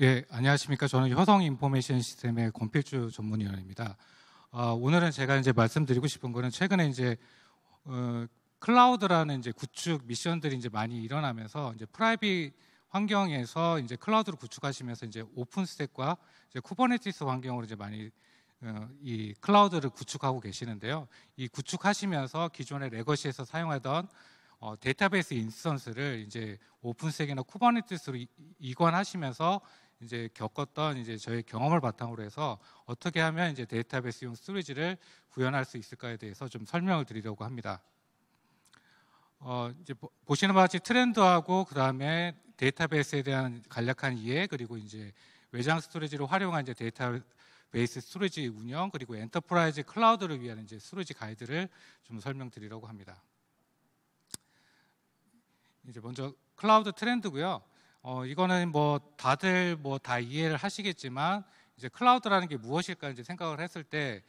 예, 안녕하십니까. 저는 효성 인포메이션 시스템의 권필주 전문위원입니다. 어, 오늘은 제가 이제 말씀드리고 싶은 거는 최근에 이제 어, 클라우드라는 이제 구축 미션들이 이제 많이 일어나면서 이제 프라이빗 환경에서 이제 클라우드를 구축하시면서 이제 오픈 스택과 이제 쿠버네티스 환경으로 이제 많이 어, 이 클라우드를 구축하고 계시는데요. 이 구축하시면서 기존의 레거시에서 사용하던 어, 데이터베이스 인스턴스를 이제 오픈스택이나 쿠버네티스로 이, 이관하시면서 이제 겪었던 이제 저의 경험을 바탕으로 해서 어떻게 하면 이제 데이터베이스용 스토리지를 구현할 수 있을까에 대해서 좀 설명을 드리려고 합니다. 어, 이제 보시는 바와 같이 트렌드하고 그 다음에 데이터베이스에 대한 간략한 이해 그리고 이제 외장 스토리지를 활용한 이제 데이터베이스 스토리지 운영 그리고 엔터프라이즈 클라우드를 위한 이제 스토리지 가이드를 좀 설명드리려고 합니다. 이제 먼저 클라우드 트렌드고요. 어, 이거는 뭐 다들 뭐 다 이해를 하시겠지만 이제 클라우드라는 게 무엇일까 이제 생각을 했을 때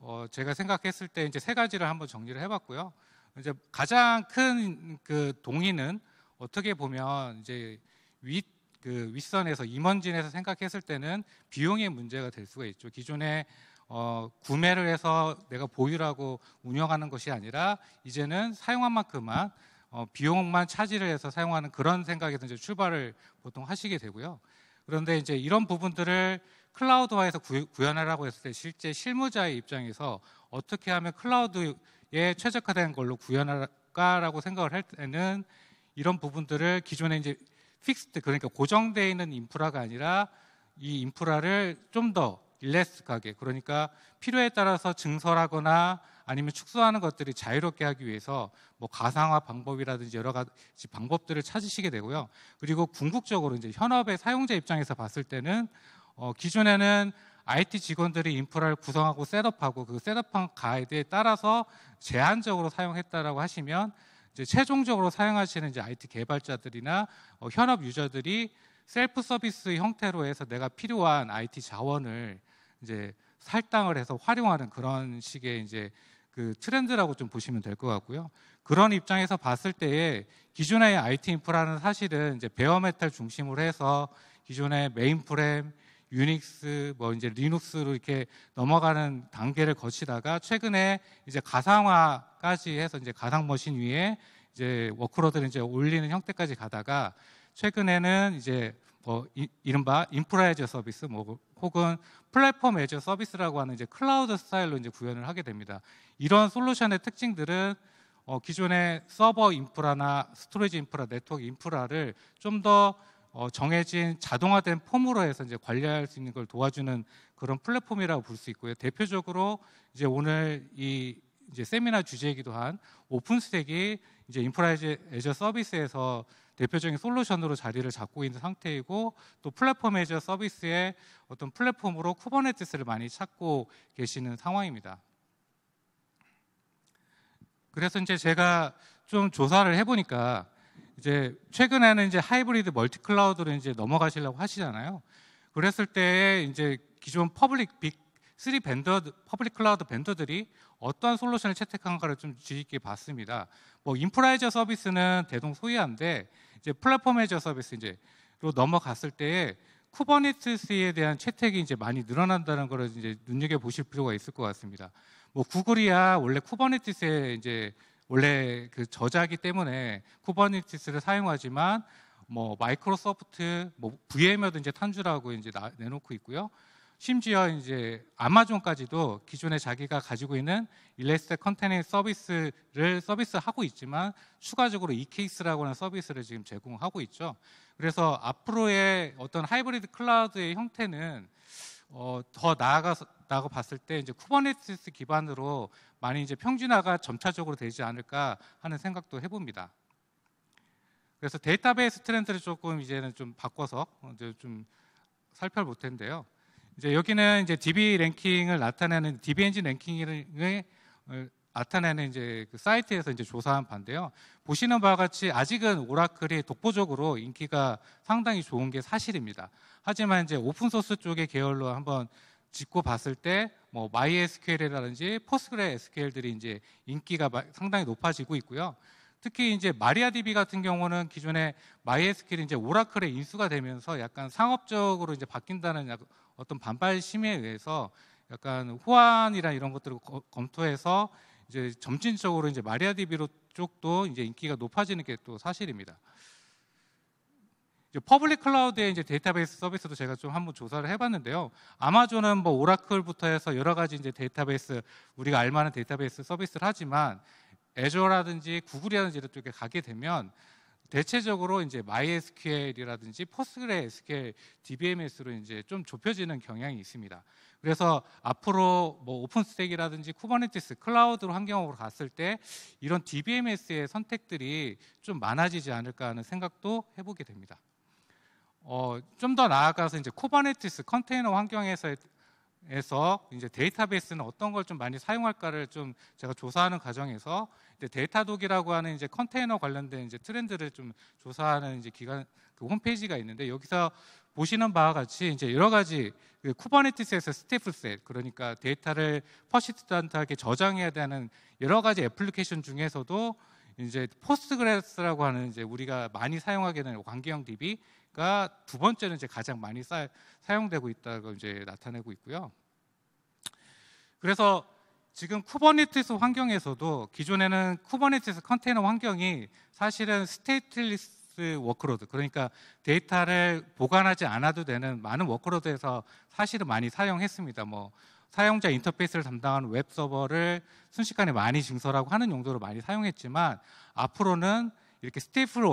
어, 제가 생각했을 때 이제 세 가지를 한번 정리를 해봤고요. 이제 가장 큰 그 동의는 어떻게 보면 이제 윗, 그 윗선에서 임원진에서 생각했을 때는 비용의 문제가 될 수가 있죠. 기존에 어, 구매를 해서 내가 보유하고 운영하는 것이 아니라 이제는 사용한 만큼만 어, 비용만 차지를 해서 사용하는 그런 생각에서 이제 출발을 보통 하시게 되고요. 그런데 이제 이런 부분들을 클라우드화해서 구현하라고 했을 때 실제 실무자의 입장에서 어떻게 하면 클라우드에 최적화된 걸로 구현할까라고 생각을 할 때는 이런 부분들을 기존에 이제 픽스트 그러니까 고정되어 있는 인프라가 아니라 이 인프라를 좀 더 일레스하게 그러니까 필요에 따라서 증설하거나 아니면 축소하는 것들이 자유롭게 하기 위해서 뭐 가상화 방법이라든지 여러 가지 방법들을 찾으시게 되고요. 그리고 궁극적으로 이제 현업의 사용자 입장에서 봤을 때는 어, 기존에는 IT 직원들이 인프라를 구성하고 셋업하고 그 셋업한 가이드에 따라서 제한적으로 사용했다라고 하시면 이제 최종적으로 사용하시는 이제 IT 개발자들이나 어, 현업 유저들이 셀프 서비스 형태로 해서 내가 필요한 IT 자원을 이제 살당을 해서 활용하는 그런 식의 이제 그 트렌드라고 좀 보시면 될 것 같고요. 그런 입장에서 봤을 때에 기존의 IT 인프라는 사실은 이제 베어메탈 중심으로 해서 기존의 메인프레임, 유닉스, 뭐 이제 리눅스로 이렇게 넘어가는 단계를 거치다가 최근에 이제 가상화까지 해서 이제 가상 머신 위에 이제 워크로드를 이제 올리는 형태까지 가다가 최근에는 이제 뭐 이, 른바 인프라 에즈 서비스 뭐 혹은 플랫폼 애저 서비스라고 하는 이제 클라우드 스타일로 이제 구현을 하게 됩니다. 이런 솔루션의 특징들은 어, 기존의 서버 인프라나 스토리지 인프라, 네트워크 인프라를 좀더 어, 정해진 자동화된 폼으로 해서 이제 관리할 수 있는 걸 도와주는 그런 플랫폼이라고 볼 수 있고요. 대표적으로 이제 오늘 이 이제 세미나 주제이기도 한 오픈스택이 이제 인프라 애저 서비스에서 대표적인 솔루션으로 자리를 잡고 있는 상태이고 또 플랫폼 해저 서비스의 어떤 플랫폼으로 쿠버네티스를 많이 찾고 계시는 상황입니다. 그래서 이제 제가 좀 조사를 해보니까 이제 최근에는 이제 하이브리드 멀티 클라우드로 이제 넘어가시려고 하시잖아요. 그랬을 때 이제 기존 퍼블릭 빅 3밴더 퍼블릭 클라우드 밴더들이 어떠한 솔루션을 채택한가를 좀 주의 깊게 봤습니다. 뭐 인프라 이저 서비스는 대동 소이한데 이제 플랫폼 에저 서비스 이제로 넘어갔을 때에 쿠버네티스에 대한 채택이 이제 많이 늘어난다는 것을 이제 눈여겨 보실 필요가 있을 것 같습니다. 뭐 구글이야 원래 쿠버네티스에 이제 원래 그 저자기 때문에 쿠버네티스를 사용하지만 뭐 마이크로소프트, 뭐 VM에도 이제 탄주라고 이제 나, 내놓고 있고요. 심지어 이제 아마존까지도 기존에 자기가 가지고 있는 일렉스 컨테이너 서비스를 서비스하고 있지만 추가적으로 이케이스라고 하는 서비스를 지금 제공하고 있죠. 그래서 앞으로의 어떤 하이브리드 클라우드의 형태는 어, 더 나아가서 나고 봤을 때 이제 쿠버네티스 기반으로 많이 이제 평준화가 점차적으로 되지 않을까 하는 생각도 해봅니다. 그래서 데이터베이스 트렌드를 조금 이제는 좀 바꿔서 이제 좀 살펴볼 텐데요. 이제 여기는 이제 DB 랭킹을 나타내는 DB 엔진 랭킹을 나타내는 이제 그 사이트에서 이제 조사한 반데요 보시는 바와 같이 아직은 오라클이 독보적으로 인기가 상당히 좋은 게 사실입니다. 하지만 이제 오픈 소스 쪽의 계열로 한번 짚고 봤을 때뭐 MySQL이라든지 PostgreSQL들이 이제 인기가 상당히 높아지고 있고요. 특히 이제 마리아DB 같은 경우는 기존에 MySQL이 이제 오라클의 인수가 되면서 약간 상업적으로 이제 바뀐다는 약간 어떤 반발 심에 의해서 약간 호환이나 이런 것들을 거, 검토해서 이제 점진적으로 이제 마리아 디비로 쪽도 이제 인기가 높아지는 게 또 사실입니다. 이제 퍼블릭 클라우드의 이제 데이터베이스 서비스도 제가 좀 한번 조사를 해봤는데요. 아마존은 뭐 오라클부터 해서 여러 가지 이제 데이터베이스 우리가 알만한 데이터베이스 서비스를 하지만 애저라든지 구글이라든지 이렇게 가게 되면 대체적으로 이제 MySQL이라든지 PostgreSQL, DBMS로 이제 좀 좁혀지는 경향이 있습니다. 그래서 앞으로 뭐 오픈스택이라든지 쿠버네티스 클라우드로 환경으로 갔을 때 이런 DBMS의 선택들이 좀 많아지지 않을까 하는 생각도 해보게 됩니다. 어, 좀 더 나아가서 이제 쿠버네티스 컨테이너 환경에서 에서 이제 데이터베이스는 어떤 걸 좀 많이 사용할까를 좀 제가 조사하는 과정에서 데이터 독이라고 하는 이제 컨테이너 관련된 이제 트렌드를 좀 조사하는 이제 기관 그 홈페이지가 있는데 여기서 보시는 바와 같이 이제 여러 가지 그 쿠버네티스에서 스테이플셋 그러니까 데이터를 퍼시스턴트하게 저장해야 되는 여러 가지 애플리케이션 중에서도 이제 포스트그레스라고 하는 이제 우리가 많이 사용하게 되는 관계형 DB가 두 번째는 이제 가장 많이 사, 용되고 있다고 이제 나타내고 있고요. 그래서 지금 쿠버네티스 환경에서도 기존에는 쿠버네티스 컨테이너 환경이 사실은 스테이트리스 워크로드 그러니까 데이터를 보관하지 않아도 되는 많은 워크로드에서 사실은 많이 사용했습니다. 뭐 사용자 인터페이스를 담당하는 웹 서버를 순식간에 많이 증설하고 하는 용도로 많이 사용했지만 앞으로는 이렇게 스테이플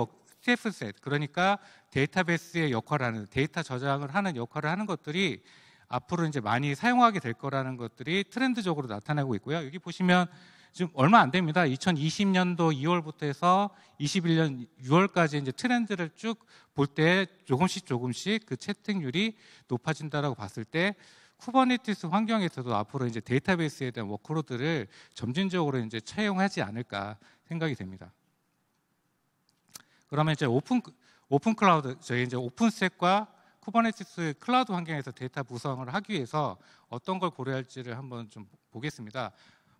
스테이셋 그러니까 데이터베이스의 역할을 하는 데이터 저장을 하는 역할을 하는 것들이 앞으로 이제 많이 사용하게 될 거라는 것들이 트렌드적으로 나타나고 있고요. 여기 보시면 지금 얼마 안 됩니다. 2020년도 2월부터 해서 21년 6월까지 이제 트렌드를 쭉 볼 때 조금씩 조금씩 그 채택률이 높아진다라고 봤을 때 쿠버네티스 환경에서도 앞으로 이제 데이터베이스에 대한 워크로드를 점진적으로 이제 채용하지 않을까 생각이 됩니다. 그러면 이제 오픈 오픈 클라우드 저희 이제 오픈 스택과 쿠버네티스 클라우드 환경에서 데이터 구성을 하기 위해서 어떤 걸 고려할지를 한번 좀 보겠습니다.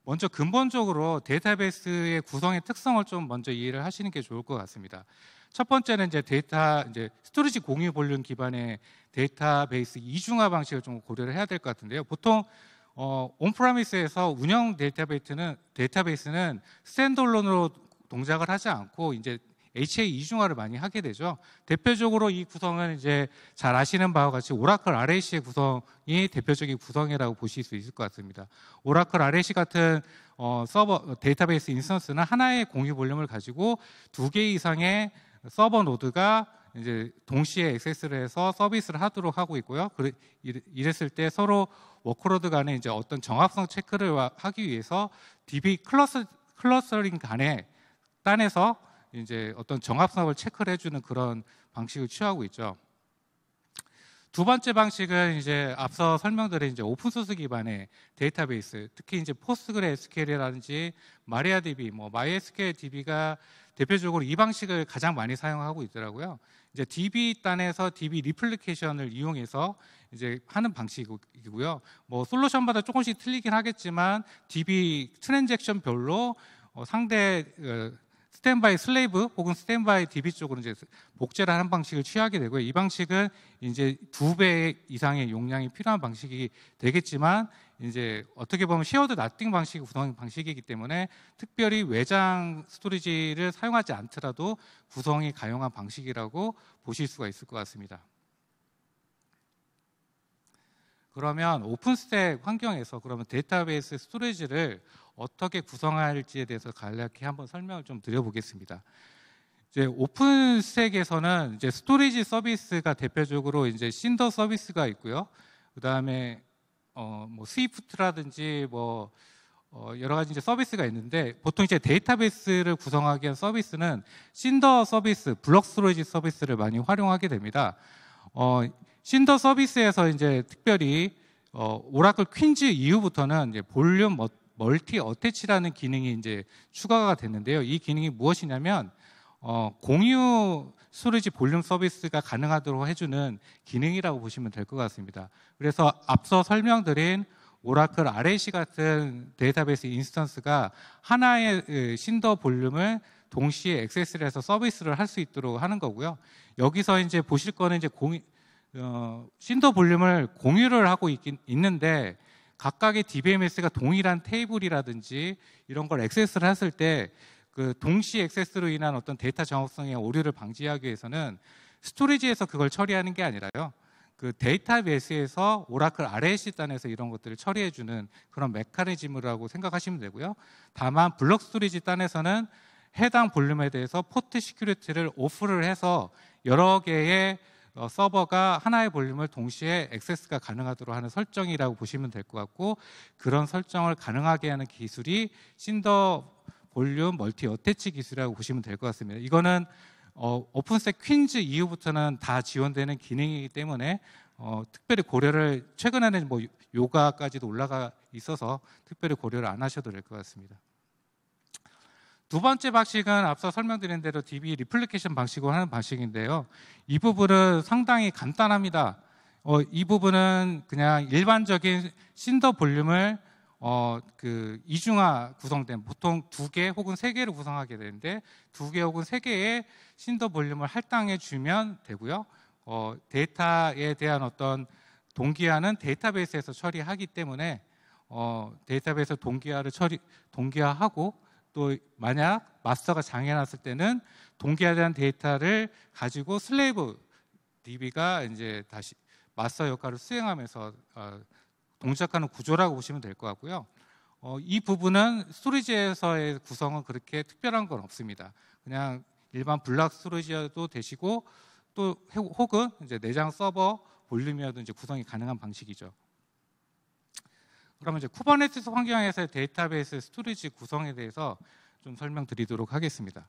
먼저 근본적으로 데이터베이스의 구성의 특성을 좀 먼저 이해를 하시는 게 좋을 것 같습니다. 첫 번째는 이제 데이터 이제 스토리지 공유 볼륨 기반의 데이터베이스 이중화 방식을 좀 고려를 해야 될 것 같은데요. 보통 어, 온프라미스에서 운영 데이터베이스는 데이터베이스는 스탠드얼론으로 동작을 하지 않고 이제 HA 이중화를 많이 하게 되죠. 대표적으로 이 구성은 이제 잘 아시는 바와 같이 오라클 RAC의 구성이 대표적인 구성이라고 보실 수 있을 것 같습니다. 오라클 RAC 같은 어, 서버 어, 데이터베이스 인스턴스는 하나의 공유 볼륨을 가지고 두 개 이상의 서버 노드가 이제 동시에 액세스를 해서 서비스를 하도록 하고 있고요. 이랬을 때 서로 워크로드 간에 이제 어떤 정합성 체크를 하기 위해서 DB 클러스, 클러스터링 간에 딴에서 이제 어떤 정합성을 체크를 해주는 그런 방식을 취하고 있죠. 두 번째 방식은 이제 앞서 설명드린 이제 오픈 소스 기반의 데이터베이스, 특히 이제 포스그레SQL이라든지 마리아DB, 뭐 MySQL DB가 대표적으로 이 방식을 가장 많이 사용하고 있더라고요. 이제 DB 단에서 DB 리플리케이션을 이용해서 이제 하는 방식이고요. 뭐 솔루션마다 조금씩 틀리긴 하겠지만 DB 트랜잭션별로 어, 상대 어, 스탠바이 슬레이브 혹은 스탠바이 DB 쪽으로 이제 복제를 하는 방식을 취하게 되고요. 이 방식은 이제 두 배 이상의 용량이 필요한 방식이 되겠지만 이제 어떻게 보면 쉐어드 나띵 방식이 구성 방식이기 때문에 특별히 외장 스토리지를 사용하지 않더라도 구성이 가용한 방식이라고 보실 수가 있을 것 같습니다. 그러면 오픈스택 환경에서 그러면 데이터베이스 스토리지를 어떻게 구성할지에 대해서 간략히 한번 설명을 좀 드려보겠습니다. 이제 오픈 스택에서는 이제 스토리지 서비스가 대표적으로 이제 신더 서비스가 있고요. 그 다음에 어뭐 스위프트라든지 뭐 어, 여러 가지 이제 서비스가 있는데 보통 이제 데이터베이스를 구성하기 위한 서비스는 신더 서비스, 블록 스토리지 서비스를 많이 활용하게 됩니다. 어, 신더 서비스에서 이제 특별히 어, 오라클 퀸즈 이후부터는 이제 볼륨, 뭐 멀티 어태치라는 기능이 이제 추가가 됐는데요. 이 기능이 무엇이냐면 어, 공유 스토리지 볼륨 서비스가 가능하도록 해주는 기능이라고 보시면 될 것 같습니다. 그래서 앞서 설명드린 오라클 RAC 같은 데이터베이스 인스턴스가 하나의 신더 볼륨을 동시에 액세스를 해서 서비스를 할 수 있도록 하는 거고요. 여기서 이제 보실 거는 이제 공유, 어, 신더 볼륨을 공유를 하고 있긴, 있는데 각각의 DBMS가 동일한 테이블이라든지 이런 걸 액세스를 했을 때 그 동시 액세스로 인한 어떤 데이터 정확성의 오류를 방지하기 위해서는 스토리지에서 그걸 처리하는 게 아니라요. 그 데이터베이스에서 오라클 RLC 단에서 이런 것들을 처리해 주는 그런 메커니즘이라고 생각하시면 되고요. 다만 블록 스토리지 단에서는 해당 볼륨에 대해서 포트 시큐리티를 오프를 해서 여러 개의 어, 서버가 하나의 볼륨을 동시에 액세스가 가능하도록 하는 설정이라고 보시면 될 것 같고 그런 설정을 가능하게 하는 기술이 신더 볼륨 멀티 어태치 기술이라고 보시면 될 것 같습니다. 이거는 어, 오픈셋 퀸즈 이후부터는 다 지원되는 기능이기 때문에 어, 특별히 고려를 최근에는 뭐 요가까지도 올라가 있어서 특별히 고려를 안 하셔도 될 것 같습니다. 두 번째 방식은 앞서 설명드린 대로 DB 리플리케이션 방식으로 하는 방식인데요. 이 부분은 상당히 간단합니다. 어, 이 부분은 그냥 일반적인 신더 볼륨을 어, 그 이중화 구성된 보통 두 개 혹은 세 개로 구성하게 되는데 두 개 혹은 세 개의 신더 볼륨을 할당해 주면 되고요. 어, 데이터에 대한 어떤 동기화는 데이터베이스에서 처리하기 때문에 어, 데이터베이스 동기화를 처리 동기화하고 또 만약 마스터가 장애 났을 때는 동기화에 대한 데이터를 가지고 슬레이브 DB가 이제 다시 마스터 역할을 수행하면서 어, 동작하는 구조라고 보시면 될 것 같고요. 어, 이 부분은 스토리지에서의 구성은 그렇게 특별한 건 없습니다. 그냥 일반 블락 스토리지여도 되시고 또 혹은 이제 내장 서버 볼륨이어도 이제 구성이 가능한 방식이죠. 그러면 이제 쿠버네티스 환경에서의 데이터베이스 스토리지 구성에 대해서 좀 설명드리도록 하겠습니다.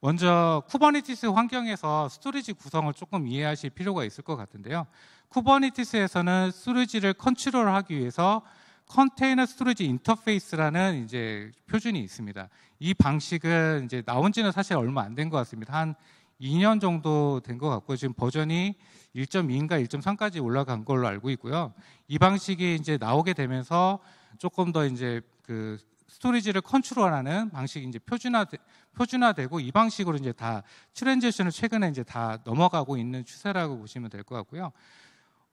먼저 쿠버네티스 환경에서 스토리지 구성을 조금 이해하실 필요가 있을 것 같은데요. 쿠버네티스에서는 스토리지를 컨트롤하기 위해서 컨테이너 스토리지 인터페이스라는 이제 표준이 있습니다. 이 방식은 이제 나온 지는 사실 얼마 안 된 것 같습니다. 한 2년 정도 된 것 같고요. 지금 버전이 1.2인가 1.3까지 올라간 걸로 알고 있고요. 이 방식이 이제 나오게 되면서 조금 더 이제 그 스토리지를 컨트롤하는 방식이 이제 표준화 표준화되고 이 방식으로 이제 다 트랜지션을 최근에 이제 다 넘어가고 있는 추세라고 보시면 될 것 같고요.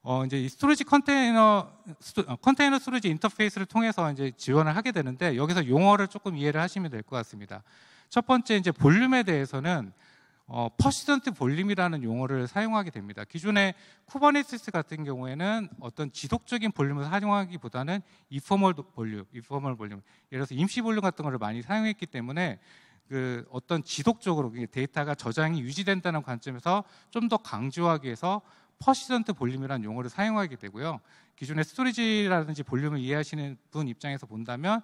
어 이제 이 스토리지 컨테이너 스토, 어, 컨테이너 스토리지 인터페이스를 통해서 이제 지원을 하게 되는데 여기서 용어를 조금 이해를 하시면 될 것 같습니다. 첫 번째 이제 볼륨에 대해서는 어, 퍼시던트 볼륨이라는 용어를 사용하게 됩니다. 기존의 쿠버네티스 같은 경우에는 어떤 지속적인 볼륨을 사용하기보다는 이퍼멀 볼륨, 이퍼멀 볼륨, 예를 들어서 임시 볼륨 같은 것을 많이 사용했기 때문에 그 어떤 지속적으로 데이터가 저장이 유지된다는 관점에서 좀 더 강조하기 위해서 퍼시던트 볼륨이라는 용어를 사용하게 되고요. 기존의 스토리지라든지 볼륨을 이해하시는 분 입장에서 본다면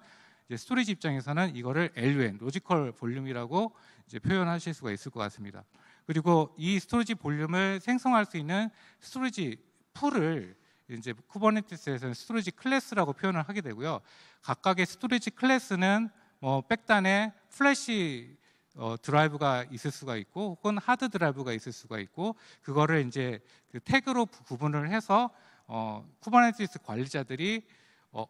스토리지 입장에서는 이거를 LUN, 로지컬 볼륨이라고 이제 표현하실 수가 있을 것 같습니다. 그리고 이 스토리지 볼륨을 생성할 수 있는 스토리지 풀을 이제 쿠버네티스에서는 스토리지 클래스라고 표현을 하게 되고요. 각각의 스토리지 클래스는 뭐 백단에 플래시 어, 드라이브가 있을 수가 있고 혹은 하드 드라이브가 있을 수가 있고 그거를 이제 그 태그로 구분을 해서 어, 쿠버네티스 관리자들이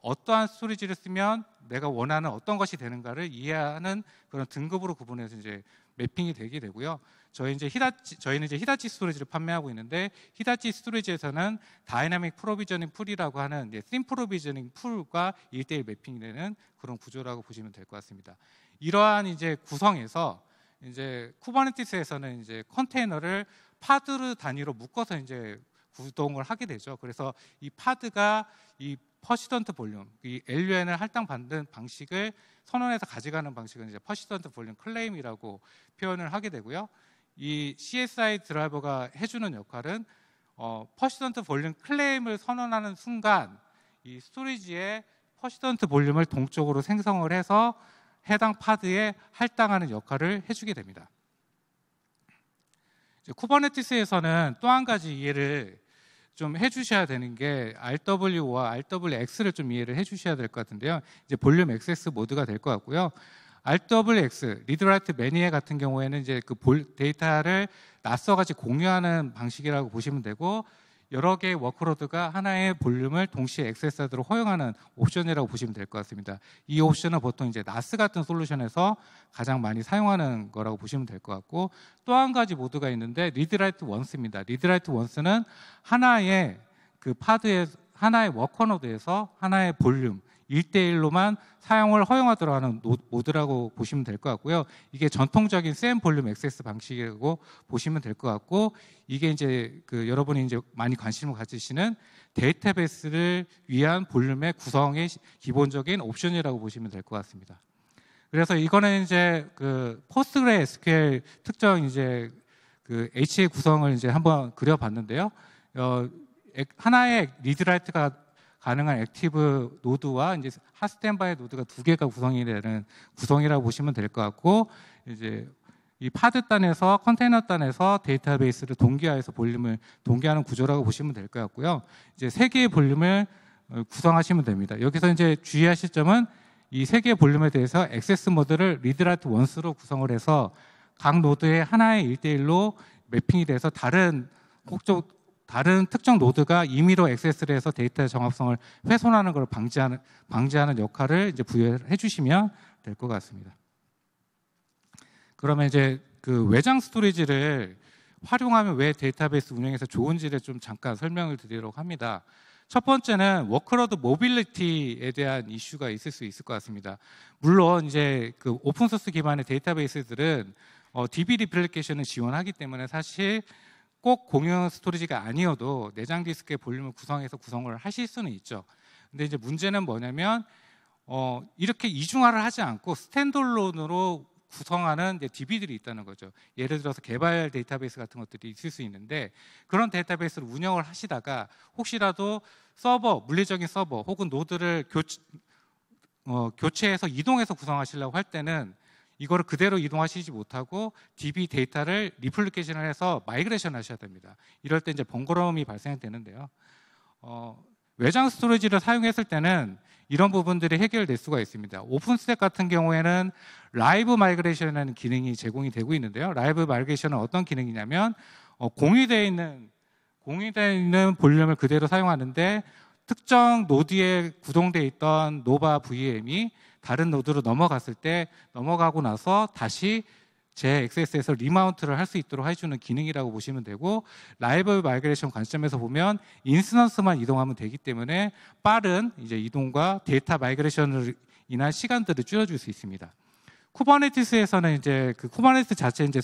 어, 떠한 스토리지를 쓰면 내가 원하는 어떤 것이 되는가를 이해하는 그런 등급으로 구분해서 이제 매핑이 되게 되고요. 저희 이제 히다치, 저희는 이제 히다치 스토리지를 판매하고 있는데 히다치 스토리지에서는 다이나믹 프로비저닝 풀이라고 하는 이제 심 프로비저닝 풀과 일대일 매핑이 되는 그런 구조라고 보시면 될 것 같습니다. 이러한 이제 구성에서 이제 쿠버네티스에서는 이제 컨테이너를 파드 단위로 묶어서 이제 구동을 하게 되죠. 그래서 이 파드가 이 퍼시던트 볼륨, 이 LUN을 할당 받는 방식을 선언해서 가져가는 방식은 이제 퍼시던트 볼륨 클레임이라고 표현을 하게 되고요. 이 CSI 드라이버가 해주는 역할은 어, 퍼시던트 볼륨 클레임을 선언하는 순간 이 스토리지에 퍼시던트 볼륨을 동적으로 생성을 해서 해당 파드에 할당하는 역할을 해주게 됩니다. 쿠버네티스에서는 또 한 가지 이해를 좀 해주셔야 되는 게 RWO와 RWX를 좀 이해를 해주셔야 될 것 같은데요. 이제 볼륨 XX 모드가 될 것 같고요. RWX, Read 리드라이트 매니에 같은 경우에는 이제 그 데이터를 낯서같이 공유하는 방식이라고 보시면 되고, 여러 개의 워크로드가 하나의 볼륨을 동시에 액세스하도록 허용하는 옵션이라고 보시면 될 것 같습니다. 이 옵션은 보통 이제 나스 같은 솔루션에서 가장 많이 사용하는 거라고 보시면 될 것 같고 또 한 가지 모드가 있는데 리드라이트 원스입니다. 리드라이트 원스는 하나의 그 파드에 하나의 워크노드에서 하나의 볼륨 1대1로만 사용을 허용하도록 하는 모드라고 보시면 될 것 같고요. 이게 전통적인 샘 볼륨 액세스 방식이라고 보시면 될 것 같고 이게 이제 그 여러분이 이제 많이 관심을 가지시는 데이터베이스를 위한 볼륨의 구성의 기본적인 옵션이라고 보시면 될 것 같습니다. 그래서 이거는 이제 그 포스트그레 SQL 특정 이제 그 H의 구성을 이제 한번 그려봤는데요. 어, 하나의 리드라이트가 가능한 액티브 노드와 이제 핫스탠바이 노드가 두 개가 구성이 되는 구성이라고 보시면 될 것 같고 이제 이 파드 단에서 컨테이너 단에서 데이터베이스를 동기화해서 볼륨을 동기화하는 구조라고 보시면 될 것 같고요. 이제 세 개의 볼륨을 어, 구성하시면 됩니다. 여기서 이제 주의하실 점은 이 세 개의 볼륨에 대해서 액세스 모드를 리드라트 원스로 구성을 해서 각 노드의 하나의 일대일로 매핑이 돼서 다른 목적 다른 특정 노드가 임의로 액세스를 해서 데이터의 정합성을 훼손하는 걸 방지하는, 방지하는 역할을 이제 부여해 주시면 될 것 같습니다. 그러면 이제 그 외장 스토리지를 활용하면 왜 데이터베이스 운영에서 좋은지를 좀 잠깐 설명을 드리려고 합니다. 첫 번째는 워크로드 모빌리티에 대한 이슈가 있을 수 있을 것 같습니다. 물론 이제 그 오픈소스 기반의 데이터베이스들은 어, DB 리플리케이션을 지원하기 때문에 사실 꼭 공용 스토리지가 아니어도 내장 디스크의 볼륨을 구성해서 구성을 하실 수는 있죠. 근데 이제 문제는 뭐냐면 어, 이렇게 이중화를 하지 않고 스탠돌론으로 구성하는 이제 DB들이 있다는 거죠. 예를 들어서 개발 데이터베이스 같은 것들이 있을 수 있는데 그런 데이터베이스를 운영을 하시다가 혹시라도 서버, 물리적인 서버 혹은 노드를 교체, 어, 교체해서 이동해서 구성하시려고 할 때는 이거를 그대로 이동하시지 못하고 DB 데이터를 리플리케이션을 해서 마이그레이션 하셔야 됩니다. 이럴 때 이제 번거로움이 발생되는데요. 어, 외장 스토리지를 사용했을 때는 이런 부분들이 해결될 수가 있습니다. 오픈스택 같은 경우에는 라이브 마이그레이션이라는 기능이 제공이 되고 있는데요. 라이브 마이그레이션은 어떤 기능이냐면 어, 공유되어 있는 공유되어 있는 볼륨을 그대로 사용하는데 특정 노드에 구동되어 있던 노바 VM이 다른 노드로 넘어갔을 때 넘어가고 나서 다시 제 XS에서 리마운트를 할 수 있도록 해주는 기능이라고 보시면 되고 라이벌 마이그레이션 관점에서 보면 인스턴스만 이동하면 되기 때문에 빠른 이제 이동과 데이터 마이그레이션을 인한 시간들을 줄여줄 수 있습니다. 쿠버네티스에서는 이제 그 쿠버네티스 자체 이제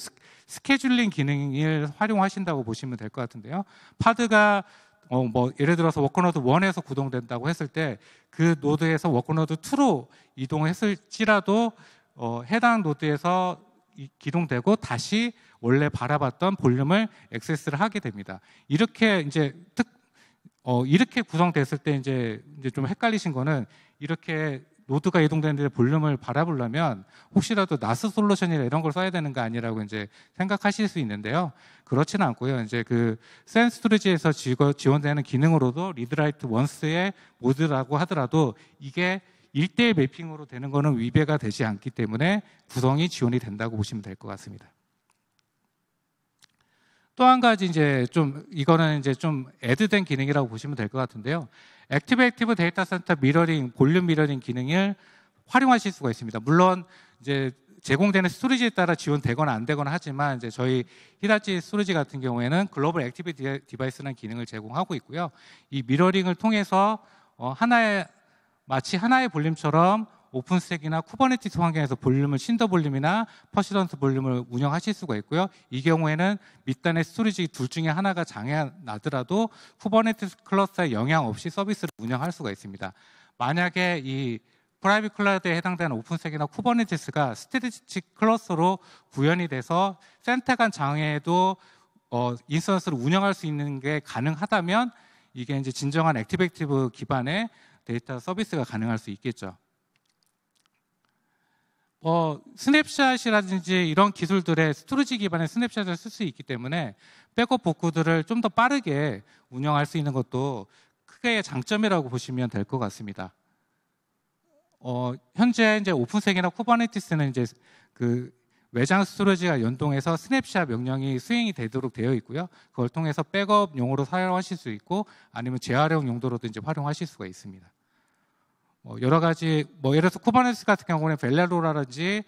스케줄링 기능을 활용하신다고 보시면 될 것 같은데요. 파드가 어, 뭐 예를 들어서 워크노드 1에서 구동된다고 했을 때 그 노드에서 워크노드 2로 이동했을지라도 어, 해당 노드에서 기동되고 다시 원래 바라봤던 볼륨을 액세스를 하게 됩니다. 이렇게 이제 특 어, 이렇게 구성됐을 때 이제, 이제 좀 헷갈리신 거는 이렇게 노드가 이동되는데 볼륨을 바라보려면 혹시라도 나스 솔루션이나 이런 걸 써야 되는 거 아니라고 이제 생각하실 수 있는데요. 그렇지는 않고요. 이제 그 센스 토리지에서 지원되는 기능으로도 리드라이트 원스의 모드라고 하더라도 이게 일대일 매핑으로 되는 거는 위배가 되지 않기 때문에 구성이 지원이 된다고 보시면 될 것 같습니다. 또한 가지 이제 좀 이거는 이제 좀 애드된 기능이라고 보시면 될 것 같은데요. 액티브 액티브 데이터 센터 미러링 볼륨 미러링 기능을 활용하실 수가 있습니다. 물론 이제 제공되는 스토리지에 따라 지원되거나 안 되거나 하지만 이제 저희 히다치 스토리지 같은 경우에는 글로벌 액티브 디바이스라는 기능을 제공하고 있고요. 이 미러링을 통해서 어 하나의 마치 하나의 볼륨처럼 오픈스택이나 쿠버네티스 환경에서 볼륨을 신더 볼륨이나 퍼시던스 볼륨을 운영하실 수가 있고요. 이 경우에는 밑단의 스토리지 둘 중에 하나가 장애 나더라도 쿠버네티스 클러스터에 영향 없이 서비스를 운영할 수가 있습니다. 만약에 이 프라이빗 클라우드에 해당되는 오픈스택이나 쿠버네티스가 스테디틱 클러스로 구현이 돼서 센터 간 장애에도 어, 인스턴스를 운영할 수 있는 게 가능하다면 이게 이제 진정한 액티베이티브 기반의 데이터 서비스가 가능할 수 있겠죠. 어, 스냅샷이라든지 이런 기술들의 스토리지 기반의 스냅샷을 쓸 수 있기 때문에 백업 복구들을 좀 더 빠르게 운영할 수 있는 것도 크게 장점이라고 보시면 될 것 같습니다. 어, 현재 이제 오픈색이나 쿠버네티스는 이제 그 외장 스토리지가 연동해서 스냅샷 명령이 수행이 되도록 되어 있고요. 그걸 통해서 백업용으로 사용하실 수 있고 아니면 재활용 용도로도 이 활용하실 수가 있습니다. 뭐 여러 가지 뭐 예를 들어서 쿠버네티스 같은 경우는 벨레로라든지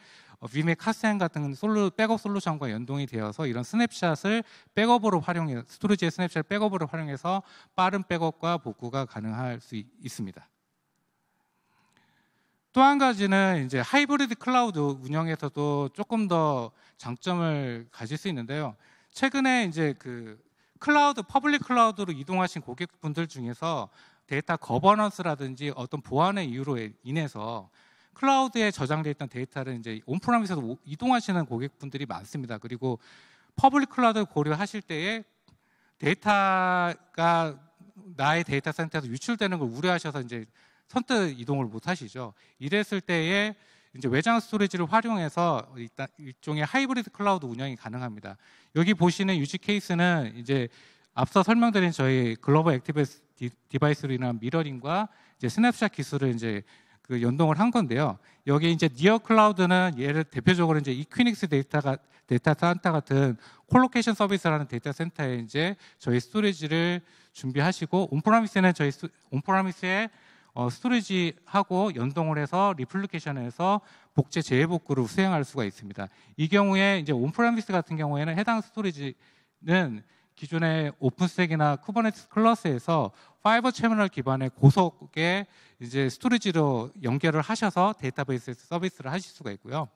위메 어, 카센 같은 솔루 백업 솔루션과 연동이 되어서 이런 스냅샷을 백업으로 활용해 스토리지의 스냅샷 백업으로 활용해서 빠른 백업과 복구가 가능할 수 있습니다. 또 한 가지는 이제 하이브리드 클라우드 운영에서도 조금 더 장점을 가질 수 있는데요. 최근에 이제 그 클라우드 퍼블릭 클라우드로 이동하신 고객분들 중에서 데이터 거버넌스라든지 어떤 보안의 이유로 인해서 클라우드에 저장되어 있던 데이터를 이제 온프라미스에서 이동하시는 고객분들이 많습니다. 그리고 퍼블릭 클라우드를 고려하실 때에 데이터가 나의 데이터 센터에서 유출되는 걸 우려하셔서 이제 선뜻 이동을 못 하시죠. 이랬을 때에 이제 외장 스토리지를 활용해서 일종의 단일 하이브리드 클라우드 운영이 가능합니다. 여기 보시는 유지 케이스는 이제 앞서 설명드린 저희 글로벌 액티비스 디, 바이스로 인한 미러링과 이제 스냅샷 기술을 이제 그 연동을 한 건데요. 여기 이제 니어 클라우드는 예를 대표적으로 이제 이퀴닉스 데이터가 데이터 센터 같은 콜로케이션 서비스라는 데이터 센터에 이제 저희 스토리지를 준비하시고 온프라미스는 저희 수, 온프라미스에 어, 스토리지하고 연동을 해서 리플리케이션에서 복제 재해복구를 수행할 수가 있습니다. 이 경우에 이제 온프라미스 같은 경우에는 해당 스토리지는 기존의 오픈스택이나 쿠버네티스 클러스에서 파이버 채널 기반의 고속의 이제 스토리지로 연결을 하셔서 데이터베이스에서 서비스를 하실 수가 있고요.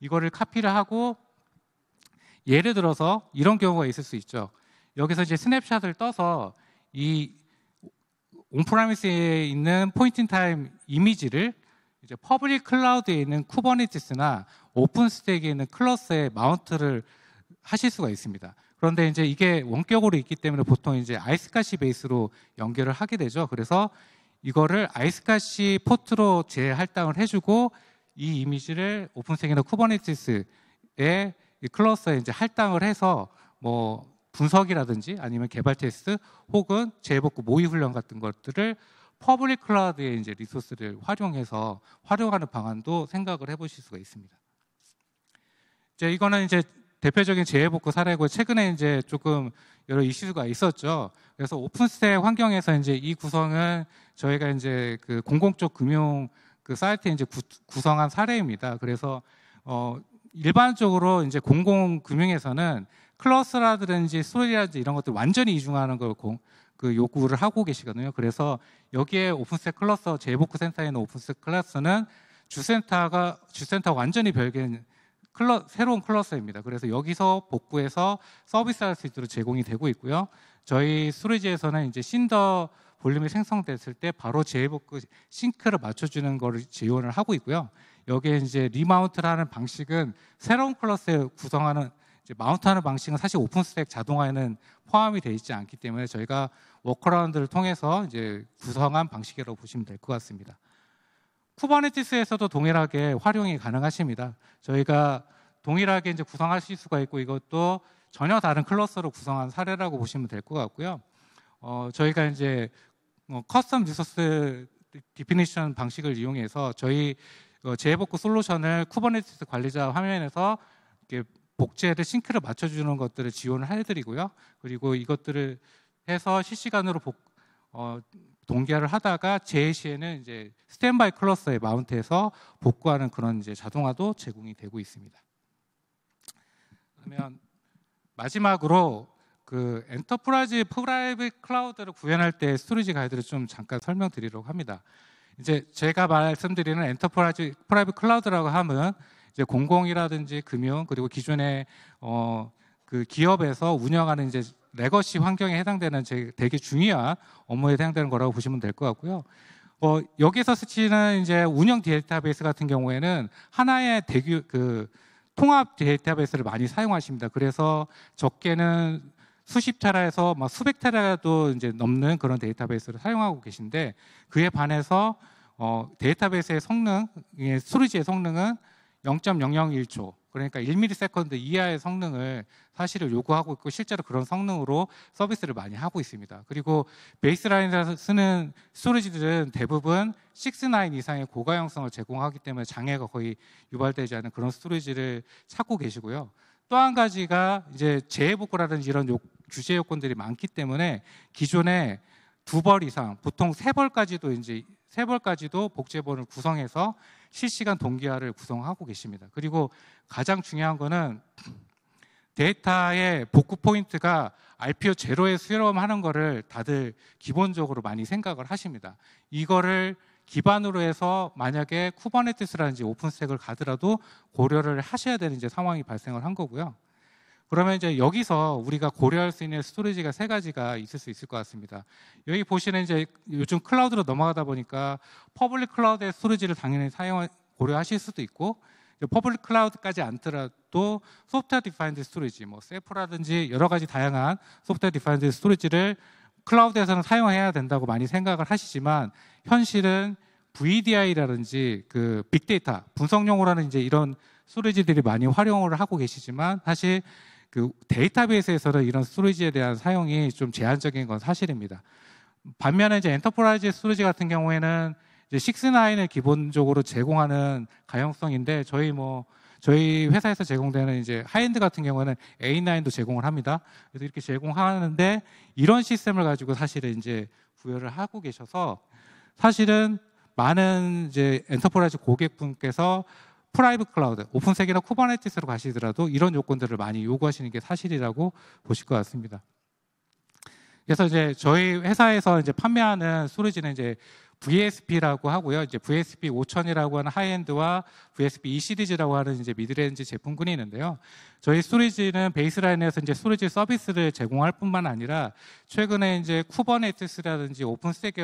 이거를 카피를 하고 예를 들어서 이런 경우가 있을 수 있죠. 여기서 이제 스냅샷을 떠서 이 온프라미스에 있는 포인팅 타임 이미지를 이제 퍼블릭 클라우드에 있는 쿠버네티스나 오픈스택에 있는 클러스에 마운트를 하실 수가 있습니다. 그런데 이제 이게 원격으로 있기 때문에 보통 이제 아이스카시 베이스로 연결을 하게 되죠. 그래서 이거를 아이스카시 포트로 재할당을 해주고 이 이미지를 오픈생이나 쿠버네티스에 클러스에 터 이제 할당을 해서 뭐 분석이라든지 아니면 개발 테스트 혹은 재복구 모의 훈련 같은 것들을 퍼블릭 클라우드의 이제 리소스를 활용해서 활용하는 방안도 생각을 해보실 수가 있습니다. 이제 이거는 이제 대표적인 재해복구 사례고 최근에 이제 조금 여러 이슈가 있었죠. 그래서 오픈스택 환경에서 이제 이 구성은 저희가 이제 그 공공적 금융 그 사이트 에 이제 구, 구성한 사례입니다. 그래서 어 일반적으로 이제 공공 금융에서는 클러스라든지 스토리라든지 이런 것들 완전히 이중하는 걸 공, 그 요구를 하고 계시거든요. 그래서 여기에 오픈스택 클러스 재해복구 센터에 있는 오픈스택 클러스는 주센터가 주센터 완전히 별개인 클러, 새로운 클러스입니다. 그래서 여기서 복구해서 서비스할 수 있도록 제공이 되고 있고요. 저희 수리지에서는 이제 신더 볼륨이 생성됐을 때 바로 재일복구 싱크를 맞춰주는 것을 지원을 하고 있고요. 여기에 이제 리마운트라는 방식은 새로운 클러스에 구성하는 마운트하는 방식은 사실 오픈스택 자동화에는 포함이 되어 있지 않기 때문에 저희가 워크라운드를 통해서 이제 구성한 방식이라고 보시면 될 것 같습니다. 쿠버네티스에서도 동일하게 활용이 가능하십니다. 저희가 동일하게 이제 구성하실 수가 있고 이것도 전혀 다른 클러스로 구성한 사례라고 보시면 될 것 같고요. 어, 저희가 이제 뭐 커스텀 리소스 디피니션 방식을 이용해서 저희 어, 재해복구 솔루션을 쿠버네티스 관리자 화면에서 이렇게 복제를 싱크를 맞춰주는 것들을 지원을 해드리고요. 그리고 이것들을 해서 실시간으로 복, 어, 동기화를 하다가 제 시에는 이제 스탠바이 클러스의 마운트에서 복구하는 그런 이제 자동화도 제공이 되고 있습니다. 그러면 마지막으로 그 엔터프라이즈 프라이빗 클라우드를 구현할 때 스토리지 가이드를 좀 잠깐 설명드리려고 합니다. 이제 제가 말씀드리는 엔터프라이즈 프라이빗 클라우드라고 하면 이제 공공이라든지 금융 그리고 기존의 어 그 기업에서 운영하는 이제 레거시 환경에 해당되는 제 되게 중요한 업무에 해당되는 거라고 보시면 될 것 같고요. 어, 여기서 스치는 이제 운영 데이터베이스 같은 경우에는 하나의 대규 그 통합 데이터베이스를 많이 사용하십니다. 그래서 적게는 수십 테라에서 막 수백 테라도 이제 넘는 그런 데이터베이스를 사용하고 계신데 그에 반해서 어, 데이터베이스의 성능, 스토리지의 예, 성능은 0.001초 그러니까 1ms 이하의 성능을 사실을 요구하고 있고 실제로 그런 성능으로 서비스를 많이 하고 있습니다. 그리고 베이스라인에서 쓰는 스토리지들은 대부분 6.9 이상의 고가형성을 제공하기 때문에 장애가 거의 유발되지 않은 그런 스토리지를 찾고 계시고요. 또 한 가지가 이제 재해 복구라든지 이런 요, 규제 요건들이 많기 때문에 기존에 두 벌 이상, 보통 세 벌까지도 이제 세벌까지도 복제본을 구성해서 실시간 동기화를 구성하고 계십니다. 그리고 가장 중요한 거는 데이터의 복구 포인트가 RPO 제로에 수렴하는 거를 다들 기본적으로 많이 생각을 하십니다. 이거를 기반으로 해서 만약에 쿠버네티스라든지 오픈스택을 가더라도 고려를 하셔야 되는 이제 상황이 발생을 한 거고요. 그러면 이제 여기서 우리가 고려할 수 있는 스토리지가 세 가지가 있을 수 있을 것 같습니다. 여기 보시는 이제 요즘 클라우드로 넘어가다 보니까 퍼블릭 클라우드의 스토리지를 당연히 사용 고려하실 수도 있고 퍼블릭 클라우드까지 않더라도 소프트웨어 디파인드 스토리지, 뭐 세프라든지 여러 가지 다양한 소프트웨어 디파인드 스토리지를 클라우드에서는 사용해야 된다고 많이 생각을 하시지만 현실은 VDI라든지 그 빅데이터 분석 용으로하는 이제 이런 스토리지들이 많이 활용을 하고 계시지만 사실 그 데이터베이스에서는 이런 스토리지에 대한 사용이 좀 제한적인 건 사실입니다. 반면에 이제 엔터프라이즈 스토리지 같은 경우에는 이제 6.9을 기본적으로 제공하는 가용성인데 저희 뭐 저희 회사에서 제공되는 이제 하이엔드 같은 경우는 에 A9도 제공을 합니다. 그래서 이렇게 제공하는데 이런 시스템을 가지고 사실은 이제 부여를 하고 계셔서 사실은 많은 이제 엔터프라이즈 고객분께서 프라이빗 클라우드, 오픈 세계나 쿠버네티스로 가시더라도 이런 요건들을 많이 요구하시는 게 사실이라고 보실 것 같습니다. 그래서 이제 저희 회사에서 이제 판매하는 스리지는 이제 VSP라고 하고요. 이제 VSP 5000이라고 하는 하이엔드와 VSP 2 시리즈라고 하는 이제 미드레인지 제품군이 있는데요. 저희 스리지는 베이스라인에서 이제 스리지 서비스를 제공할 뿐만 아니라 최근에 이제 쿠버네티스라든지 오픈스택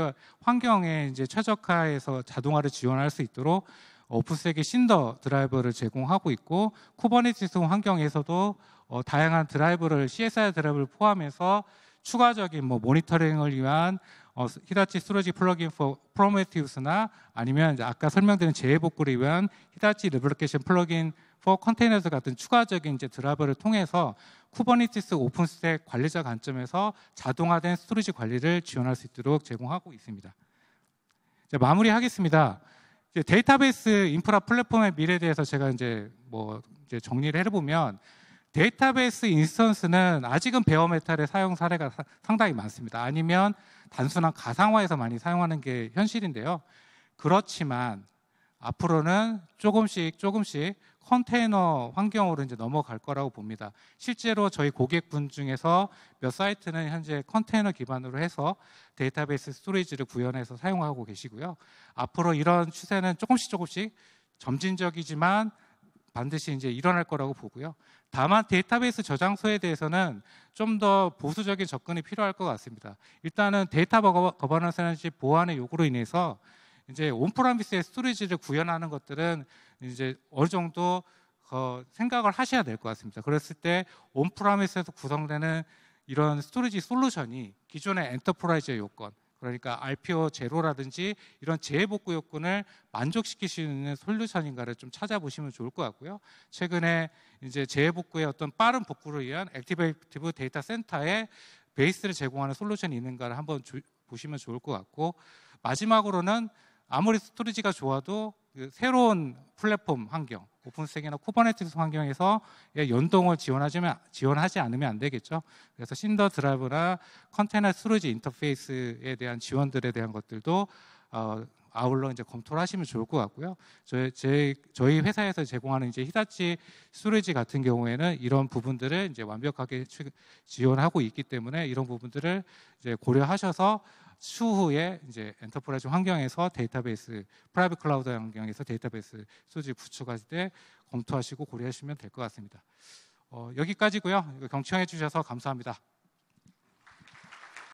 환경에 이제 최적화해서 자동화를 지원할 수 있도록 오프스에게 신더 드라이버를 제공하고 있고 쿠버네티스 환경에서도 어, 다양한 드라이버를 CSI 드라이버를 포함해서 추가적인 뭐 모니터링을 위한 어, 히다치 스토리지 플러그인 포 프로메티우스나 아니면 아까 설명드린 재해 복구를 위한 히다치 리플리케이션 플러그인 포컨테이너스 같은 추가적인 이제 드라이버를 통해서 쿠버네티스 오픈스택 관리자 관점에서 자동화된 스토리지 관리를 지원할 수 있도록 제공하고 있습니다. 마무리하겠습니다. 데이터베이스 인프라 플랫폼의 미래에 대해서 제가 이제 뭐 이제 정리를 해보면 데이터베이스 인스턴스는 아직은 베어메탈의 사용 사례가 사, 상당히 많습니다. 아니면 단순한 가상화에서 많이 사용하는 게 현실인데요. 그렇지만 앞으로는 조금씩 조금씩 컨테이너 환경으로 이제 넘어갈 거라고 봅니다. 실제로 저희 고객분 중에서 몇 사이트는 현재 컨테이너 기반으로 해서 데이터베이스 스토리지를 구현해서 사용하고 계시고요. 앞으로 이런 추세는 조금씩 조금씩 점진적이지만 반드시 이제 일어날 거라고 보고요. 다만 데이터베이스 저장소에 대해서는 좀 더 보수적인 접근이 필요할 것 같습니다. 일단은 데이터 거버넌스 에 보안의 요구로 인해서 이제 온프라미스의 스토리지를 구현하는 것들은 이제 어느 정도 어, 생각을 하셔야 될 것 같습니다. 그랬을 때 온프라미스에서 구성되는 이런 스토리지 솔루션이 기존의 엔터프라이즈의 요건, 그러니까 RPO 제로라든지 이런 재해복구 요건을 만족시킬 수 있는 솔루션인가를 좀 찾아보시면 좋을 것 같고요. 최근에 이제 재해복구의 어떤 빠른 복구를 위한 액티베이티브 데이터 센터에 베이스를 제공하는 솔루션이 있는가를 한번 주, 보시면 좋을 것 같고 마지막으로는 아무리 스토리지가 좋아도 그 새로운 플랫폼 환경, 오픈스택이나 쿠버네티스 환경에서 예, 연동을 지원하지면 지원하지 않으면 안 되겠죠. 그래서 신더 드라이브나 컨테이너 스토리지 인터페이스에 대한 지원들에 대한 것들도 어, 아울러 이제 검토를 하시면 좋을 것 같고요. 저희, 제, 저희 회사에서 제공하는 이제 히다치 스토리지 같은 경우에는 이런 부분들을 이제 완벽하게 지원하고 있기 때문에 이런 부분들을 이제 고려하셔서 추후에 이제 엔터프라이즈 환경에서 데이터베이스 프라이빗 클라우드 환경에서 데이터베이스 소지 구축할 때 검토하시고 고려하시면 될 것 같습니다. 어, 여기까지고요. 경청해 주셔서 감사합니다.